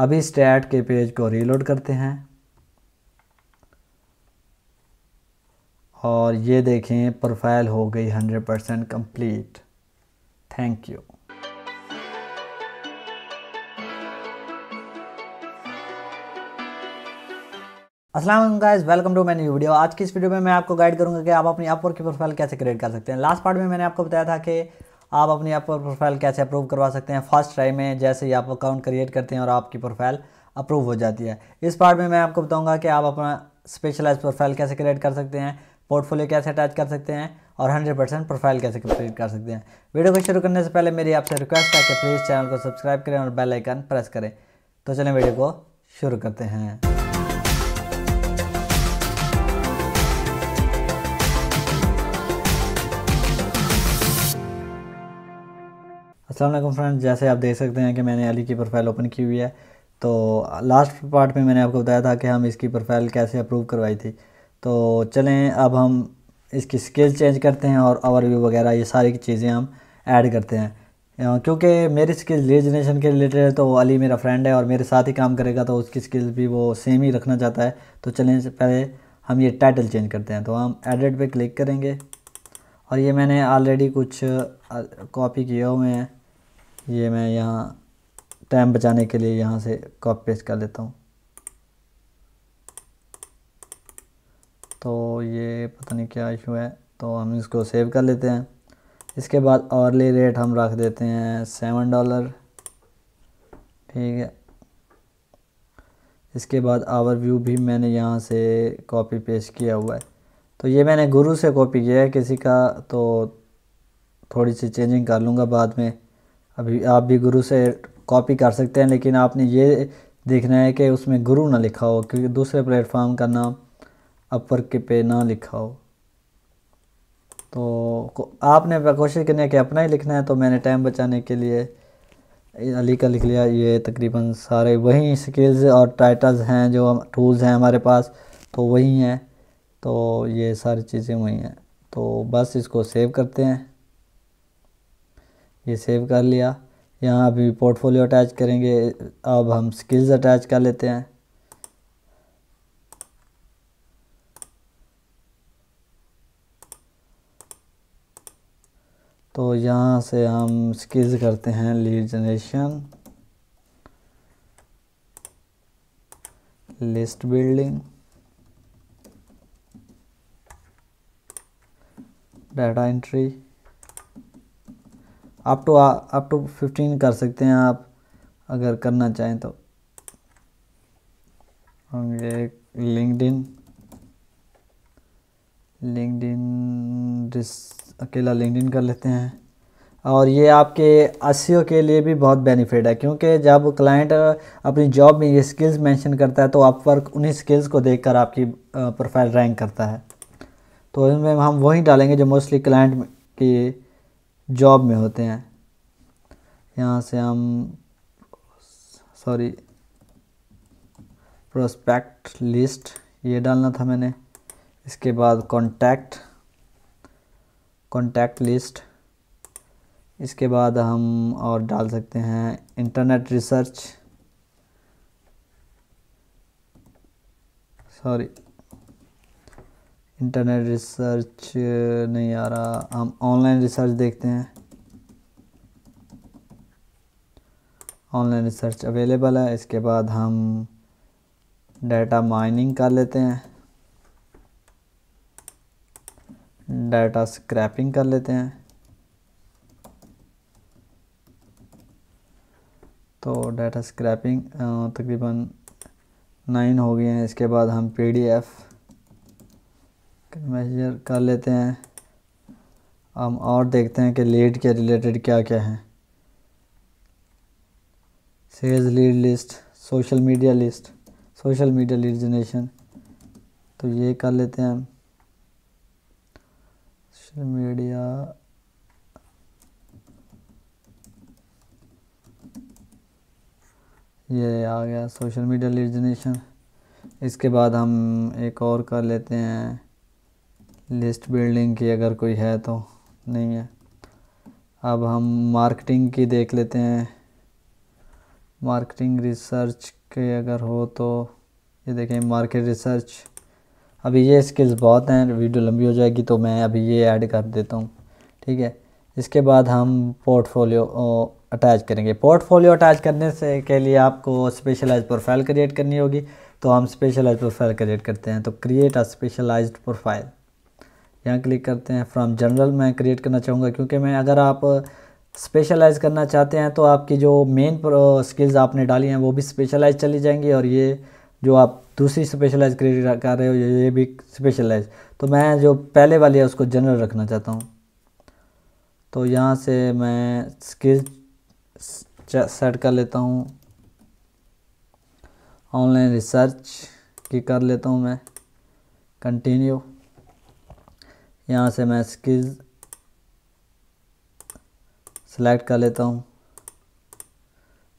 अभी स्टैट के पेज को रीलोड करते हैं और ये देखें प्रोफाइल हो गई 100 परसेंट कम्प्लीट थैंक यू असलम guys welcome to my new video आज की इस वीडियो में मैं आपको गाइड करूंगा कि आप अपनी अपवर्क की प्रोफाइल कैसे क्रिएट कर सकते हैं लास्ट पार्ट में मैंने आपको बताया था कि आप अपने आप पर प्रोफाइल कैसे अप्रूव करवा सकते हैं फर्स्ट ट्राई में जैसे ही आप अकाउंट क्रिएट करते हैं और आपकी प्रोफाइल अप्रूव हो जाती है इस पार्ट में मैं आपको बताऊंगा कि आप अपना स्पेशलाइज प्रोफाइल कैसे क्रिएट कर सकते हैं पोर्टफोलियो कैसे अटैच कर सकते हैं और 100 परसेंट प्रोफाइल कैसे क्रिएट कर सकते हैं वीडियो को शुरू करने से पहले मेरी आपसे रिक्वेस्ट है कि प्लीज़ चैनल को सब्सक्राइब करें और बेलाइकन प्रेस करें तो चलें वीडियो को शुरू करते हैं असलम फ्रेंड्स जैसे आप देख सकते हैं कि मैंने अली की प्रोफाइल ओपन की हुई है तो लास्ट पार्ट में मैंने आपको बताया था कि हम इसकी प्रोफाइल कैसे अप्रूव करवाई थी तो चलें अब हम इसकी स्किल चेंज करते हैं और आवर व्यू वगैरह ये सारी चीज़ें हम ऐड करते हैं क्योंकि मेरी स्किल लीड जनरेशन के रिलेटेड है तो अली मेरा फ्रेंड है और मेरे साथ ही काम करेगा तो उसकी स्किल भी वो सेम ही रखना चाहता है तो चलें पहले हम ये टाइटल चेंज करते हैं तो हम एडिट पे क्लिक करेंगे और ये मैंने ऑलरेडी कुछ कॉपी किए हुए हैं ये मैं यहाँ टाइम बचाने के लिए यहाँ से कॉपी पेस्ट कर लेता हूँ तो ये पता नहीं क्या इशू है तो हम इसको सेव कर लेते हैं इसके बाद आवरली रेट हम रख देते हैं सेवन डॉलर ठीक है इसके बाद आवर व्यू भी मैंने यहाँ से कॉपी पेस्ट किया हुआ है तो ये मैंने गुरु से कॉपी किया है किसी का तो थोड़ी सी चेंजिंग कर लूँगा बाद में अभी आप भी गुरु से कॉपी कर सकते हैं लेकिन आपने ये देखना है कि उसमें गुरु ना लिखा हो क्योंकि दूसरे प्लेटफॉर्म का नाम अपर के पे ना लिखा हो तो आपने कोशिश करनी है कि अपना ही लिखना है तो मैंने टाइम बचाने के लिए अली का लिख लिया ये तकरीबन सारे वही स्किल्स और टाइटल्स हैं जो टूल्स हैं हमारे पास तो वही हैं तो ये सारी चीज़ें वही हैं तो बस इसको सेव करते हैं ये सेव कर लिया यहाँ अभी पोर्टफोलियो अटैच करेंगे अब हम स्किल्स अटैच कर लेते हैं तो यहाँ से हम स्किल्स करते हैं lead generation list building data entry up to up to fifteen कर सकते हैं आप अगर करना चाहें तो हम ये लिंकडिन लिंकडिन अकेला लिंकडिन कर लेते हैं और ये आपके एसईओ e के लिए भी बहुत बेनिफिट है क्योंकि जब क्लाइंट uh, अपनी जॉब में ये स्किल्स मेंशन करता है तो आप वर्क उन्हीं स्किल्स को देखकर आपकी प्रोफाइल uh, रैंक करता है तो इनमें हम वही डालेंगे जो मोस्टली क्लाइंट की जॉब में होते हैं यहाँ से हम सॉरी प्रोस्पेक्ट लिस्ट ये डालना था मैंने इसके बाद कॉन्टैक्ट कॉन्टैक्ट लिस्ट इसके बाद हम और डाल सकते हैं internet research sorry internet research uh, नहीं आ रहा हम ऑनलाइन रिसर्च देखते हैं ऑनलाइन रिसर्च अवेलेबल है इसके बाद हम डाटा माइनिंग कर लेते हैं डाटा स्क्रैपिंग कर लेते हैं तो डाटा स्क्रैपिंग तकरीबन नाइन हो गए हैं इसके बाद हम पीडीएफ मेजर कर लेते हैं हम और देखते हैं कि लीड के रिलेटेड क्या क्या है sales lead list social media list social media lead generation तो ये कर लेते हैं सोशल मीडिया ये आ गया सोशल मीडिया लीड जनरेशन इसके बाद हम एक और कर लेते हैं लिस्ट बिल्डिंग की अगर कोई है तो नहीं है अब हम मार्केटिंग की देख लेते हैं मार्केटिंग रिसर्च के अगर हो तो ये देखें मार्केट रिसर्च अभी ये स्किल्स बहुत हैं वीडियो लंबी हो जाएगी तो मैं अभी ये ऐड कर देता हूँ ठीक है इसके बाद हम पोर्टफोलियो अटैच करेंगे पोर्टफोलियो अटैच करने से के लिए आपको स्पेशलाइज प्रोफाइल क्रिएट करनी होगी तो हम स्पेशलाइज प्रोफाइल क्रिएट करते हैं तो क्रिएट अ स्पेशलाइज्ड प्रोफाइल यहाँ क्लिक करते हैं फ्रॉम जनरल मैं क्रिएट करना चाहूँगा क्योंकि मैं अगर आप स्पेशलाइज करना चाहते हैं तो आपकी जो मेन स्किल्स आपने डाली हैं वो भी स्पेशलाइज चली जाएंगी और ये जो आप दूसरी स्पेशलाइज क्रिएट कर रहे हो ये भी स्पेशलाइज तो मैं जो पहले वाली है उसको जनरल रखना चाहता हूँ तो यहाँ से मैं स्किल सेट कर लेता हूँ ऑनलाइन रिसर्च की कर लेता हूँ मैं कंटिन्यू यहाँ से मैं स्किल्स सेलेक्ट कर लेता हूँ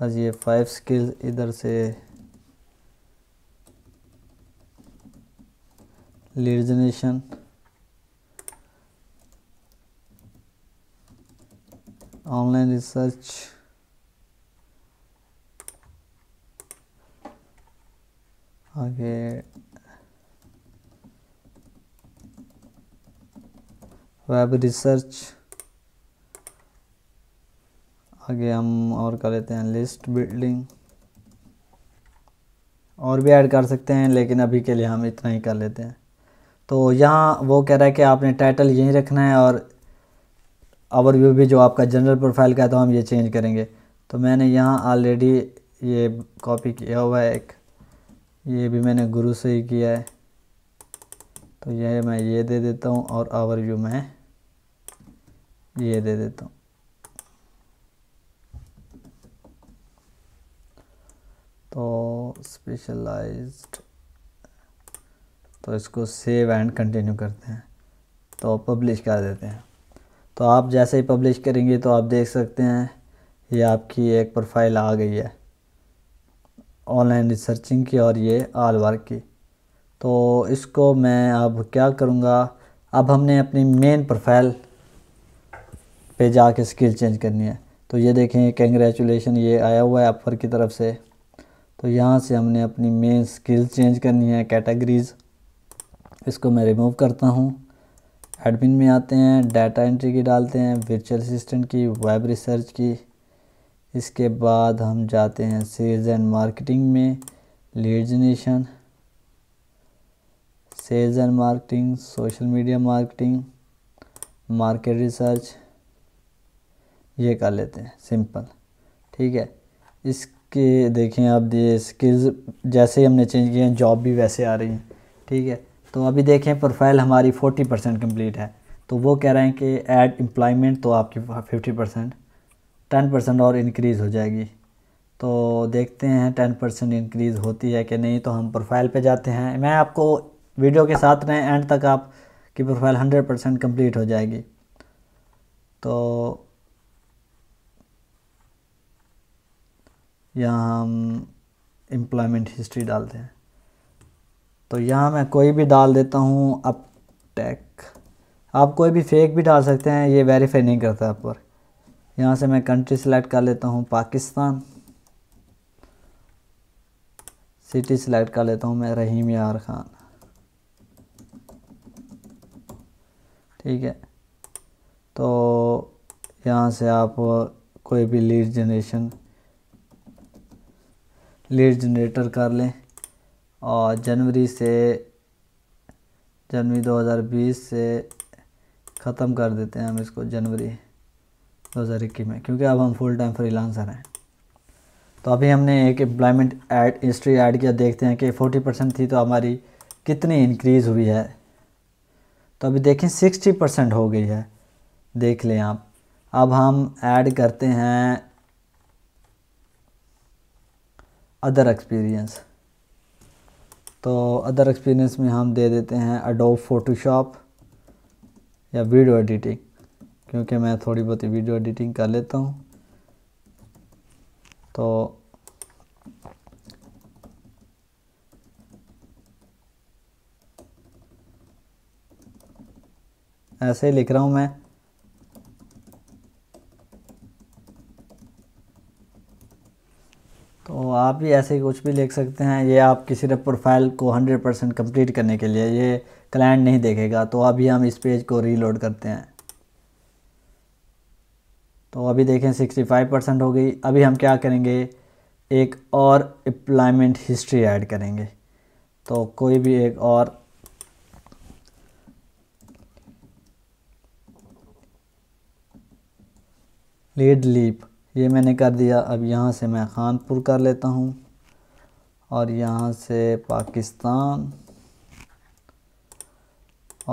बस ये फाइव स्किल्स इधर से लीडजनेशन ऑनलाइन रिसर्च आगे वेब रिसर्च आगे हम और कर लेते हैं लिस्ट बिल्डिंग और भी ऐड कर सकते हैं लेकिन अभी के लिए हम इतना ही कर लेते हैं तो यहाँ वो कह रहा है कि आपने टाइटल यहीं रखना है और ओवरव्यू भी जो आपका जनरल प्रोफाइल का है तो हम ये चेंज करेंगे तो मैंने यहाँ ऑलरेडी ये कॉपी किया हुआ है एक ये भी मैंने गुरु से ही किया है तो यह मैं ये दे देता हूँ और आवर व्यू मैं ये दे देता हूँ तो स्पेशलाइज्ड तो इसको सेव एंड कंटिन्यू करते हैं तो पब्लिश कर देते हैं तो आप जैसे ही पब्लिश करेंगे तो आप देख सकते हैं ये आपकी एक प्रोफाइल आ गई है ऑनलाइन रिसर्चिंग की और ये आल वर्क की तो इसको मैं अब क्या करूँगा अब हमने अपनी मेन प्रोफाइल पे जाके स्किल चेंज करनी है तो ये देखें कंग्रेचुलेशन ये आया हुआ है अपर की तरफ से तो यहाँ से हमने अपनी मेन स्किल चेंज करनी है कैटेगरीज़ इसको मैं रिमूव करता हूँ एडमिन में आते हैं डाटा एंट्री की डालते हैं वर्चुअल असिस्टेंट की वेब रिसर्च की इसके बाद हम जाते हैं सेल्स एंड मार्केटिंग में lead generation sales and marketing social media marketing market research ये कर लेते हैं सिंपल ठीक है इसके देखें आप ये स्किल्स जैसे ही हमने चेंज किए हैं जॉब भी वैसे आ रही हैं ठीक है तो अभी देखें प्रोफाइल हमारी 40 परसेंट कम्प्लीट है तो वो कह रहे हैं कि ऐड एम्प्लॉयमेंट तो आपकी 50 परसेंट टेन परसेंट और इनक्रीज़ हो जाएगी तो देखते हैं टेन परसेंट इनक्रीज़ होती है कि नहीं तो हम प्रोफाइल पे जाते हैं मैं आपको वीडियो के साथ रहें एंड तक आप की प्रोफाइल 100 परसेंट कम्प्लीट हो जाएगी तो यहाँ हम एम्प्लॉयमेंट हिस्ट्री डालते हैं तो यहाँ मैं कोई भी डाल देता हूँ अप टैक आप कोई भी फेक भी डाल सकते हैं ये वेरीफाई नहीं करता आप पर यहाँ से मैं कंट्री सेलेक्ट कर लेता हूँ पाकिस्तान सिटी सेलेक्ट कर लेता हूँ मैं रहीम यार खान ठीक है तो यहाँ से आप कोई भी लीड जनरेशन लीड जनरेटर कर लें और जनवरी से जनवरी 2020 से ख़त्म कर देते हैं हम इसको जनवरी 2021 में क्योंकि अब हम फुल टाइम फ्रीलांसर हैं तो अभी हमने एक एम्प्लॉयमेंट एड हिस्ट्री ऐड किया देखते हैं कि 40 परसेंट थी तो हमारी कितनी इंक्रीज़ हुई है तो अभी देखें सिक्सटी परसेंट हो गई है देख लें आप अब हम ऐड करते हैं अदर एक्सपीरियंस तो अदर एक्सपीरियंस में हम दे देते हैं अडोब फोटोशॉप या वीडियो एडिटिंग क्योंकि मैं थोड़ी बहुत वीडियो एडिटिंग कर लेता हूँ तो ऐसे लिख रहा हूँ मैं तो आप भी ऐसे कुछ भी लिख सकते हैं ये आपकी सिर्फ प्रोफाइल को 100 परसेंट कम्प्लीट करने के लिए ये क्लाइंट नहीं देखेगा तो अभी हम इस पेज को रीलोड करते हैं तो अभी देखें 65 परसेंट हो गई अभी हम क्या करेंगे एक और एम्प्लॉयमेंट हिस्ट्री ऐड करेंगे तो कोई भी एक और लीड लीप ये मैंने कर दिया अब यहाँ से मैं खानपुर कर लेता हूँ और यहाँ से पाकिस्तान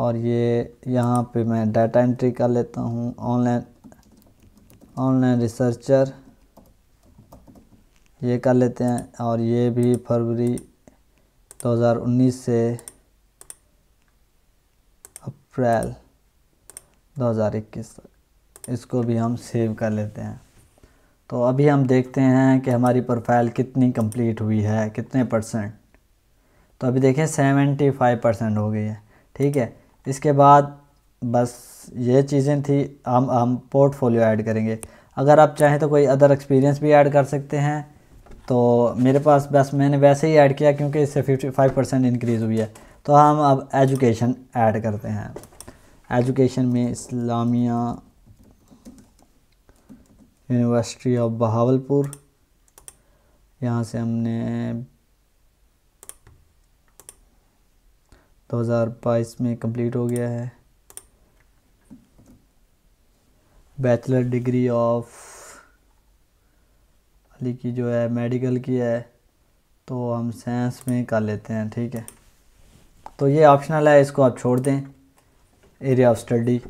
और ये यहाँ पे मैं डाटा एंट्री कर लेता हूँ ऑनलाइन ऑनलाइन रिसर्चर ये कर लेते हैं और ये भी फरवरी 2019 से अप्रैल 2021 तक इसको भी हम सेव कर लेते हैं तो अभी हम देखते हैं कि हमारी प्रोफाइल कितनी कंप्लीट हुई है कितने परसेंट तो अभी देखें सेवेंटी फाइव परसेंट हो गई है ठीक है इसके बाद बस ये चीज़ें थी हम हम पोर्टफोलियो ऐड करेंगे अगर आप चाहें तो कोई अदर एक्सपीरियंस भी ऐड कर सकते हैं तो मेरे पास बस मैंने वैसे ही ऐड किया क्योंकि इससे फिफ्टी फाइव परसेंट इनक्रीज़ हुई है तो हम अब एजुकेशन ऐड करते हैं एजुकेशन में इस्लामिया यूनिवर्सिटी ऑफ बहावलपुर यहाँ से हमने 2022 में कंप्लीट हो गया है बैचलर डिग्री ऑफ अली की जो है मेडिकल की है तो हम साइंस में कर लेते हैं ठीक है तो ये ऑप्शनल है इसको आप छोड़ दें एरिया ऑफ स्टडी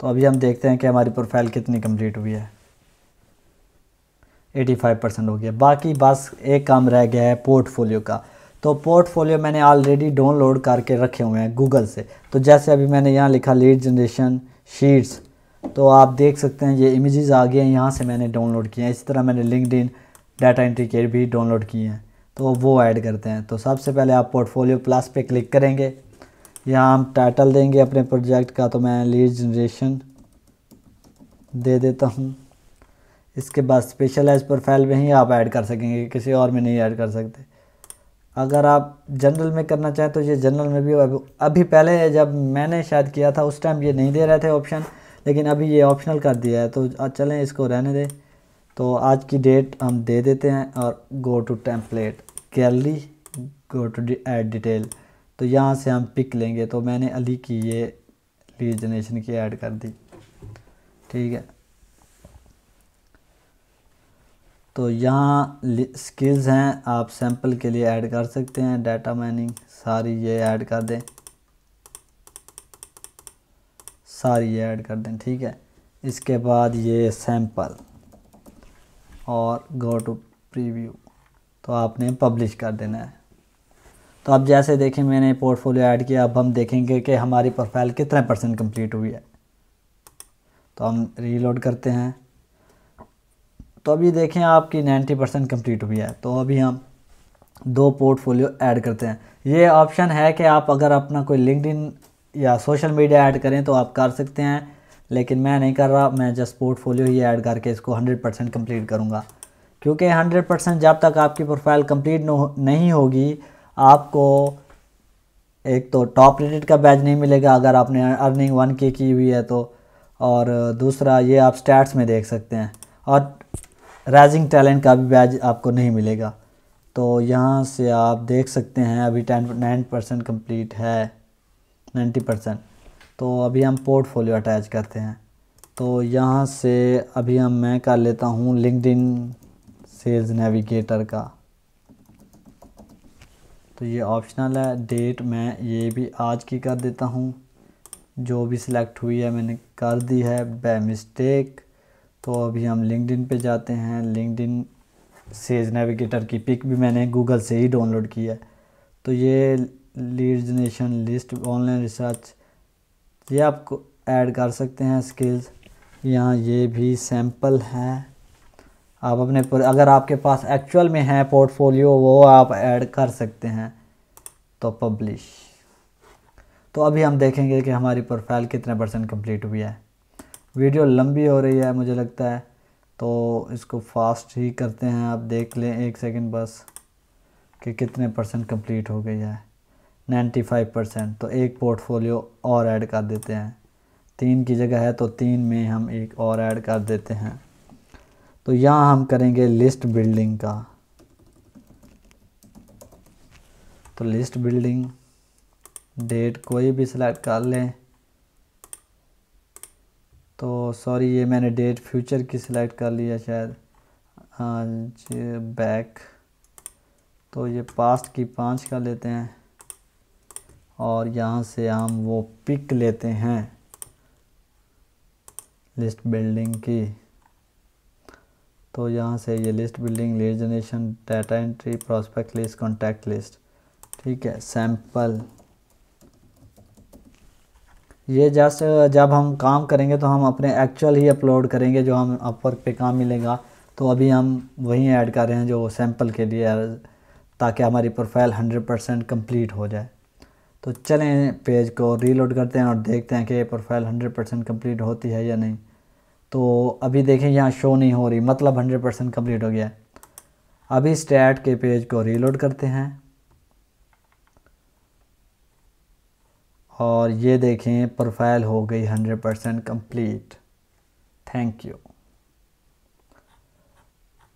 तो अभी हम देखते हैं कि हमारी प्रोफाइल कितनी कंप्लीट हुई है 85 परसेंट हो गया बाकी बस एक काम रह गया है पोर्टफोलियो का तो पोर्टफोलियो मैंने ऑलरेडी डाउनलोड करके रखे हुए हैं गूगल से तो जैसे अभी मैंने यहाँ लिखा लीड जनरेशन शीट्स तो आप देख सकते हैं ये इमेजेस आ गए हैं यहाँ से मैंने डाउनलोड किए हैं इसी तरह मैंने लिंकड डाटा एंट्री के भी डाउनलोड किए हैं तो वो ऐड करते हैं तो सबसे पहले आप पोर्टफोलियो प्लस पे क्लिक करेंगे यहाँ हम टाइटल देंगे अपने प्रोजेक्ट का तो मैं लीड जनरेशन दे देता हूँ इसके बाद स्पेशलाइज प्रोफाइल में ही आप ऐड कर सकेंगे किसी और में नहीं ऐड कर सकते अगर आप जनरल में करना चाहें तो ये जनरल में भी अभी पहले जब मैंने शायद किया था उस टाइम ये नहीं दे रहे थे ऑप्शन लेकिन अभी ये ऑप्शनल कर दिया है तो चलें इसको रहने दें तो आज की डेट हम दे देते हैं और go to template carefully go to add detail तो यहाँ से हम पिक लेंगे तो मैंने अली की ये लीड जनरेशन की ऐड कर दी ठीक है तो यहाँ स्किल्स हैं आप सैंपल के लिए ऐड कर सकते हैं डाटा माइनिंग सारी ये ऐड कर दें सारी ये ऐड कर दें ठीक है इसके बाद ये सैंपल और गो टू प्रीव्यू तो आपने पब्लिश कर देना है तो अब जैसे देखें मैंने पोर्टफोलियो ऐड किया अब हम देखेंगे कि हमारी प्रोफाइल कितने परसेंट कंप्लीट हुई है तो हम रीलोड करते हैं तो अभी देखें आपकी नाइन्टी परसेंट कम्प्लीट हुई है तो अभी हम दो पोर्टफोलियो ऐड करते हैं ये ऑप्शन है कि आप अगर अपना कोई लिंकड या सोशल मीडिया ऐड करें तो आप कर सकते हैं लेकिन मैं नहीं कर रहा मैं जस्ट पोर्टफोलियो ही ऐड करके इसको हंड्रेड परसेंट कम्प्लीट करूँगा क्योंकि हंड्रेड परसेंट जब तक आपकी प्रोफाइल कम्प्लीट नहीं होगी आपको एक तो टॉप रेटेड का बैच नहीं मिलेगा अगर आपने अर्निंग वन के की हुई है तो और दूसरा ये आप स्टैट्स में देख सकते हैं और राइजिंग टैलेंट का भी बैच आपको नहीं मिलेगा तो यहाँ से आप देख सकते हैं अभी टेन नाइन परसेंट कम्प्लीट है नाइन्टी परसेंट तो अभी हम पोर्टफोलियो अटैच करते हैं तो यहाँ से अभी हम मैं कर लेता हूँ लिंकड सेल्स नेविगेटर का तो ये ऑप्शनल है डेट मैं ये भी आज की कर देता हूँ जो भी सिलेक्ट हुई है मैंने कर दी है बाई मिस्टेक तो अभी हम लिंकड पे जाते हैं लिंकड इन सेज नेविगेटर की पिक भी मैंने गूगल से ही डाउनलोड की है तो ये lead generation list online research ये आपको ऐड कर सकते हैं स्किल्स यहाँ ये भी सैम्पल है आप अपने अगर आपके पास एक्चुअल में है पोर्टफोलियो वो आप ऐड कर सकते हैं तो पब्लिश तो अभी हम देखेंगे कि हमारी प्रोफाइल कितने परसेंट कंप्लीट हुई है वीडियो लंबी हो रही है मुझे लगता है तो इसको फास्ट ही करते हैं आप देख लें एक सेकंड बस कि कितने परसेंट कंप्लीट हो गई है 95 परसेंट तो एक पोर्टफोलियो और ऐड कर देते हैं तीन की जगह है तो तीन में हम एक और ऐड कर देते हैं तो यहाँ हम करेंगे लिस्ट बिल्डिंग का तो लिस्ट बिल्डिंग डेट कोई भी सिलेक्ट कर लें तो सॉरी ये मैंने डेट फ्यूचर की सिलेक्ट कर लिया शायद बैक तो ये पास्ट की पाँच का लेते हैं और यहाँ से हम वो पिक लेते हैं लिस्ट बिल्डिंग की तो यहाँ से ये list building lead generation data entry prospect list contact list ठीक है सैम्पल ये जस्ट जब हम काम करेंगे तो हम अपने एक्चुअल ही अपलोड करेंगे जो हम अपवर्क पे काम मिलेगा तो अभी हम वही ऐड कर रहे हैं जो सैम्पल के लिए ताकि हमारी प्रोफाइल 100 परसेंट कम्प्लीट हो जाए तो चलें पेज को रीलोड करते हैं और देखते हैं कि प्रोफाइल 100 परसेंट कम्प्लीट होती है या नहीं तो अभी देखें यहाँ शो नहीं हो रही मतलब 100 परसेंट कम्प्लीट हो गया अभी स्टैट के पेज को रीलोड करते हैं और ये देखें प्रोफाइल हो गई 100 परसेंट कम्प्लीट थैंक यू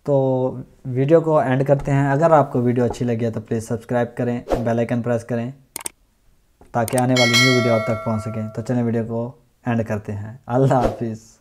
तो वीडियो को एंड करते हैं अगर आपको वीडियो अच्छी लगी है तो प्लीज़ सब्सक्राइब करें बेल आइकन प्रेस करें ताकि आने वाली न्यू वीडियो आप तक पहुंच सकें तो चलें वीडियो को एंड करते हैं अल्लाह हाफिज़